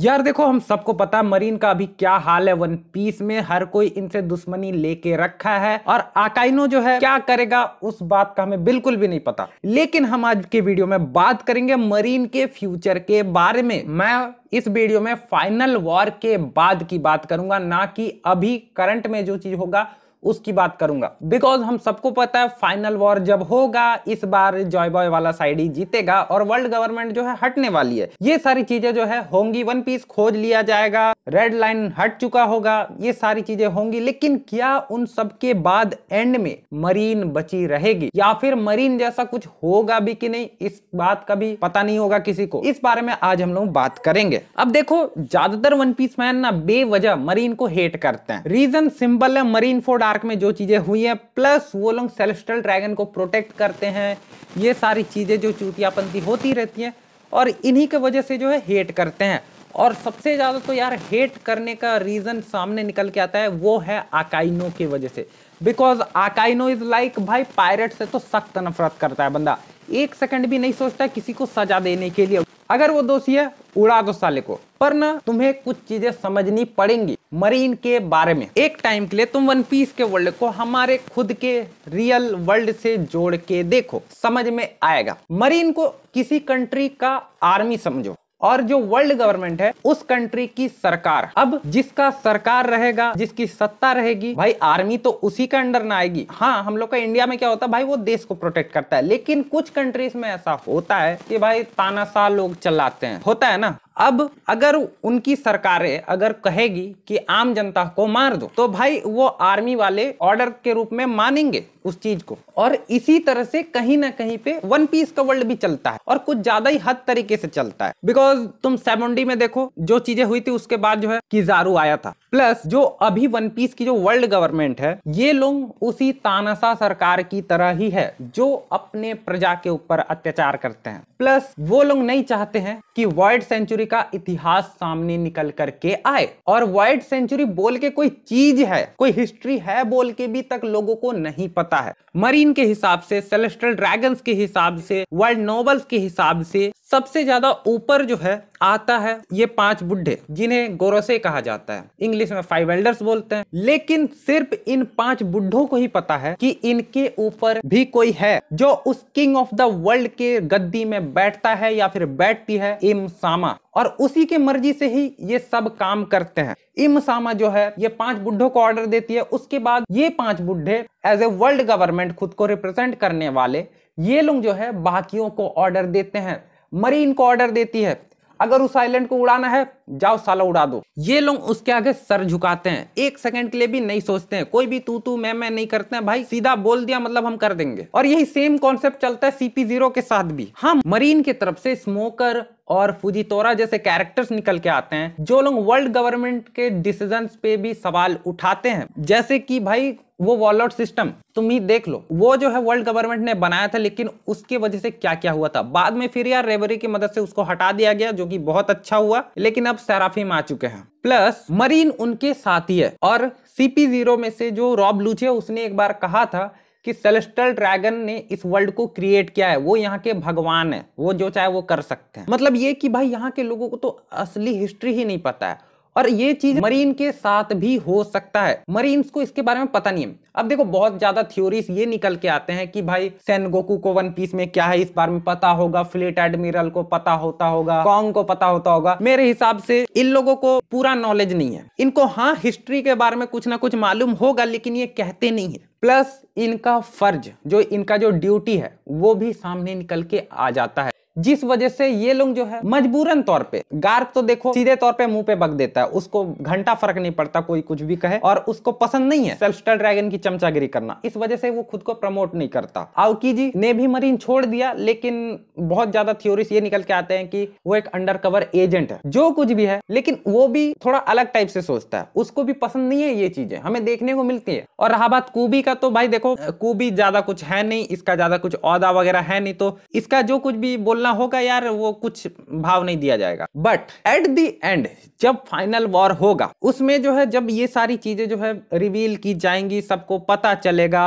यार देखो हम सबको पता मरीन का अभी क्या हाल है वन पीस में हर कोई इनसे दुश्मनी लेके रखा है और आकाइनो जो है क्या करेगा उस बात का हमें बिल्कुल भी नहीं पता लेकिन हम आज के वीडियो में बात करेंगे मरीन के फ्यूचर के बारे में मैं इस वीडियो में फाइनल वॉर के बाद की बात करूंगा ना कि अभी करंट में जो चीज होगा उसकी बात करूंगा बिकॉज हम सबको पता है फाइनल वॉर जब होगा इस बार जॉय बॉय वाला साइड ही जीतेगा और वर्ल्ड गवर्नमेंट जो है हटने वाली है ये सारी चीजें जो है होंगी वन पीस खोज लिया जाएगा रेड लाइन हट चुका होगा ये सारी चीजें होंगी लेकिन क्या उन सब के बाद एंड में मरीन बची रहेगी या फिर मरीन जैसा कुछ होगा भी कि नहीं इस बात का भी पता नहीं होगा किसी को इस बारे में आज हम लोग बात करेंगे अब देखो ज्यादातर वन पीस मैन ना बेवजह मरीन को हेट करते हैं रीजन सिंपल है मरीन फोर डार्क में जो चीजें हुई है प्लस वो लोग सेलेस्टल ड्रैगन को प्रोटेक्ट करते हैं ये सारी चीजें जो चूतियापंथी होती रहती है और इन्हीं के वजह से जो है हेट करते हैं और सबसे ज़्यादा तो यार हेट करने का रीज़न सामने निकल के आता है वो है आकाइनो की वजह से बिकॉज आकाइनो इज लाइक भाई पायरेट से तो सख्त नफरत करता है बंदा एक सेकंड भी नहीं सोचता किसी को सजा देने के लिए अगर वो दोषी है उड़ा दो साले को पर ना तुम्हें कुछ चीजें समझनी पड़ेंगी मरीन के बारे में एक टाइम के लिए तुम वन पीस के वर्ल्ड को हमारे खुद के रियल वर्ल्ड से जोड़ के देखो समझ में आएगा मरीन को किसी कंट्री का आर्मी समझो और जो वर्ल्ड गवर्नमेंट है उस कंट्री की सरकार अब जिसका सरकार रहेगा जिसकी सत्ता रहेगी भाई आर्मी तो उसी के अंडर ना आएगी हाँ हम लोग का इंडिया में क्या होता है भाई वो देश को प्रोटेक्ट करता है लेकिन कुछ कंट्रीज में ऐसा होता है कि भाई तानाशाह लोग चलाते हैं होता है ना अब अगर उनकी सरकारें अगर कहेगी कि आम जनता को मार दो तो भाई वो आर्मी वाले ऑर्डर के रूप में मानेंगे उस चीज को और इसी तरह से कहीं ना कहीं पे वन पीस का वर्ल्ड भी चलता है और कुछ ज्यादा ही हद तरीके से चलता है बिकॉज तुम सेमुंडी में देखो जो चीजें हुई थी उसके बाद जो है किजारू आया था प्लस जो अभी वन पीस की जो वर्ल्ड गवर्नमेंट है ये लोग उसी तानसा सरकार की तरह ही है जो अपने प्रजा के ऊपर अत्याचार करते हैं प्लस वो लोग नहीं चाहते हैं कि वर्ल्ड सेंचुरी का इतिहास सामने निकल कर के आए और वर्ल्ड सेंचुरी बोल के कोई चीज है कोई हिस्ट्री है बोल के भी तक लोगों को नहीं पता है मरीन के हिसाब से सेलेस्ट्रल ड्रैगन के हिसाब से वर्ल्ड नोवल्स के हिसाब से सबसे ज्यादा ऊपर जो है आता है ये पांच बुढ़े जिन्हें गोरोसे कहा जाता है इंग्लिश इंग्लिश में फाइव एल्डर्स बोलते हैं लेकिन सिर्फ इन पांच बुढ़ों को ही पता है कि इनके ऊपर भी कोई है जो उस किंग ऑफ द वर्ल्ड के गद्दी में बैठता है या फिर बैठती है इम सामा और उसी के मर्जी से ही ये सब काम करते हैं इम सामा जो है ये पांच बुढ़ों को ऑर्डर देती है उसके बाद ये पांच बुढ़े एज ए वर्ल्ड गवर्नमेंट खुद को रिप्रेजेंट करने वाले ये लोग जो है बाकियों को ऑर्डर देते हैं मरीन को ऑर्डर देती है अगर उस आइलैंड को उड़ाना है जाओ साला उड़ा दो ये लोग उसके आगे सर झुकाते हैं एक सेकंड के लिए भी नहीं सोचते हैं कोई भी तू तू मैं मैं नहीं करते हैं भाई सीधा बोल दिया मतलब हम कर देंगे और यही सेम कॉन्सेप्ट चलता है सीपी जीरो के साथ भी हम मरीन की तरफ से स्मोकर और फुजितोरा जैसे कैरेक्टर्स निकल के आते हैं जो लोग वर्ल्ड गवर्नमेंट के डिसीजन पे भी सवाल उठाते हैं जैसे कि भाई वो वॉल आउट सिस्टम तुम ही देख लो वो जो है वर्ल्ड गवर्नमेंट ने बनाया था लेकिन उसकी वजह से क्या क्या हुआ था बाद में फिर यार रेवरी की मदद से उसको हटा दिया गया जो कि बहुत अच्छा हुआ लेकिन अब सैराफिम आ चुके हैं प्लस मरीन उनके साथी है और सीपी जीरो में से जो रॉब लूचे उसने एक बार कहा था कि सेलेस्टल ड्रैगन ने इस वर्ल्ड को क्रिएट किया है वो यहाँ के भगवान है वो जो चाहे वो कर सकते हैं मतलब ये कि भाई यहाँ के लोगों को तो असली हिस्ट्री ही नहीं पता है और ये चीज मरीन के साथ भी हो सकता है मरीन को इसके बारे में पता नहीं है अब देखो बहुत ज्यादा थ्योरीज ये निकल के आते हैं कि भाई सेनगोकू को वन पीस में क्या है इस बारे में पता होगा फ्लेट एडमिरल को पता होता होगा कॉन्ग को पता होता होगा मेरे हिसाब से इन लोगों को पूरा नॉलेज नहीं है इनको हाँ हिस्ट्री के बारे में कुछ ना कुछ मालूम होगा लेकिन ये कहते नहीं है प्लस इनका फर्ज जो इनका जो ड्यूटी है वो भी सामने निकल के आ जाता है जिस वजह से ये लोग जो है मजबूरन तौर पे गार्क तो देखो सीधे तौर पे मुंह पे बग देता है उसको घंटा फर्क नहीं पड़ता कोई कुछ भी कहे और उसको पसंद नहीं है सेल्फ स्टार ड्रैगन की चमचागिरी करना इस वजह से वो खुद को प्रमोट नहीं करता आउकी जी ने भी मरीन छोड़ दिया लेकिन बहुत ज्यादा थ्योरी ये निकल के आते हैं कि वो एक अंडर एजेंट है जो कुछ भी है लेकिन वो भी थोड़ा अलग टाइप से सोचता है उसको भी पसंद नहीं है ये चीजें हमें देखने को मिलती है और रहा बात कूबी का तो भाई देखो कूबी ज्यादा कुछ है नहीं इसका ज्यादा कुछ औदा वगैरह है नहीं तो इसका जो कुछ भी बोलना जितना होगा यार वो कुछ भाव नहीं दिया जाएगा बट एट दी एंड जब फाइनल वॉर होगा उसमें जो है जब ये सारी चीजें जो है रिवील की जाएंगी सबको पता चलेगा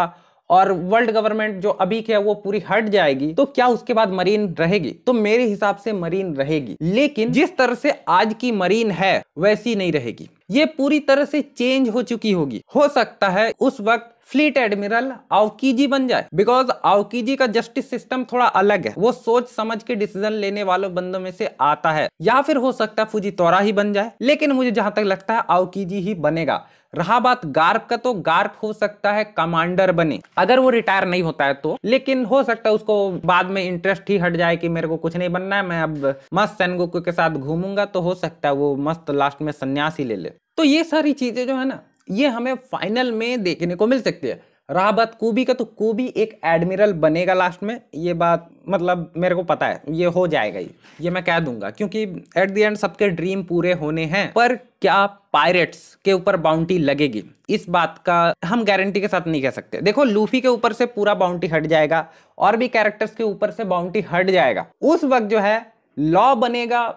और वर्ल्ड गवर्नमेंट जो अभी की है वो पूरी हट जाएगी तो क्या उसके बाद मरीन रहेगी तो मेरे हिसाब से मरीन रहेगी लेकिन जिस तरह से आज की मरीन है वैसी नहीं रहेगी ये पूरी तरह से चेंज हो चुकी होगी हो सकता है उस वक्त फ्लीट एडमिरल आउकीजी बन जाए बिकॉज आउकीजी का जस्टिस सिस्टम थोड़ा अलग है वो सोच समझ के डिसीजन लेने वालों बंदों में से आता है या फिर हो सकता है फुजी तोरा ही बन जाए लेकिन मुझे जहां तक लगता है आउकीजी ही बनेगा रहा बात गार्प का तो गार्प हो सकता है कमांडर बने अगर वो रिटायर नहीं होता है तो लेकिन हो सकता है उसको बाद में इंटरेस्ट ही हट जाए कि मेरे को कुछ नहीं बनना है मैं अब मस्त सैनगोकू के साथ घूमूंगा तो हो सकता है वो मस्त लास्ट में सन्यासी ले ले तो ये सारी चीजें जो है ना ये हमें फाइनल में देखने को मिल सकती है रहा बात कूबी का तो कूबी एक एडमिरल बनेगा लास्ट में ये बात मतलब मेरे को पता है ये हो जाएगा ही ये मैं कह दूंगा क्योंकि एट द एंड सबके ड्रीम पूरे होने हैं पर क्या पायरेट्स के ऊपर बाउंटी लगेगी इस बात का हम गारंटी के साथ नहीं कह सकते देखो लूफी के ऊपर से पूरा बाउंटी हट जाएगा और भी कैरेक्टर्स के ऊपर से बाउंटी हट जाएगा उस वक्त जो है लॉ बनेगा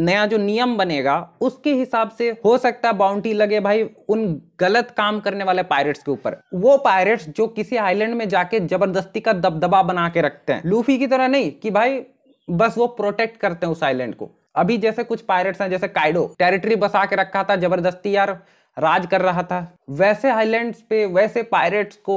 नया जो नियम बनेगा उसके हिसाब से हो सकता है बाउंड्री लगे भाई उन गलत काम करने वाले पायरेट्स के ऊपर वो पायरेट्स जो किसी आइलैंड में जाके जबरदस्ती का दबदबा बना के रखते हैं लूफी की तरह नहीं कि भाई बस वो प्रोटेक्ट करते हैं उस आइलैंड को अभी जैसे कुछ पायरेट्स हैं जैसे काइडो टेरिटरी बसा के रखा था जबरदस्ती यार राज कर रहा था वैसे आइलैंड्स पे वैसे पायरेट्स को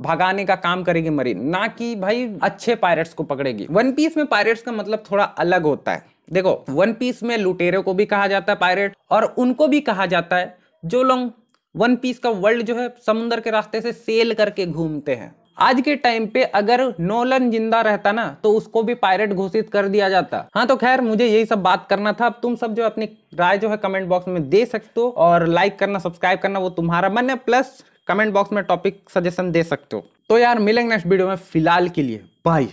भगाने का काम करेगी मरीन ना कि भाई अच्छे पायरेट्स को पकड़ेगी वन पीस में पायरेट्स का मतलब थोड़ा अलग होता है देखो वन पीस में लुटेरे को भी कहा जाता है पायरेट और उनको भी कहा जाता है जो लोग वन पीस का वर्ल्ड जो है समुन्द्र के रास्ते से सेल करके घूमते हैं आज के टाइम पे अगर नोलन जिंदा रहता ना तो उसको भी पायरेट घोषित कर दिया जाता हाँ तो खैर मुझे यही सब बात करना था अब तुम सब जो अपनी राय जो है कमेंट बॉक्स में दे सकते हो और लाइक करना सब्सक्राइब करना वो तुम्हारा मन है प्लस कमेंट बॉक्स में टॉपिक सजेशन दे सकते हो तो यार मिलेंगे नेक्स्ट वीडियो में फिलहाल के लिए बाय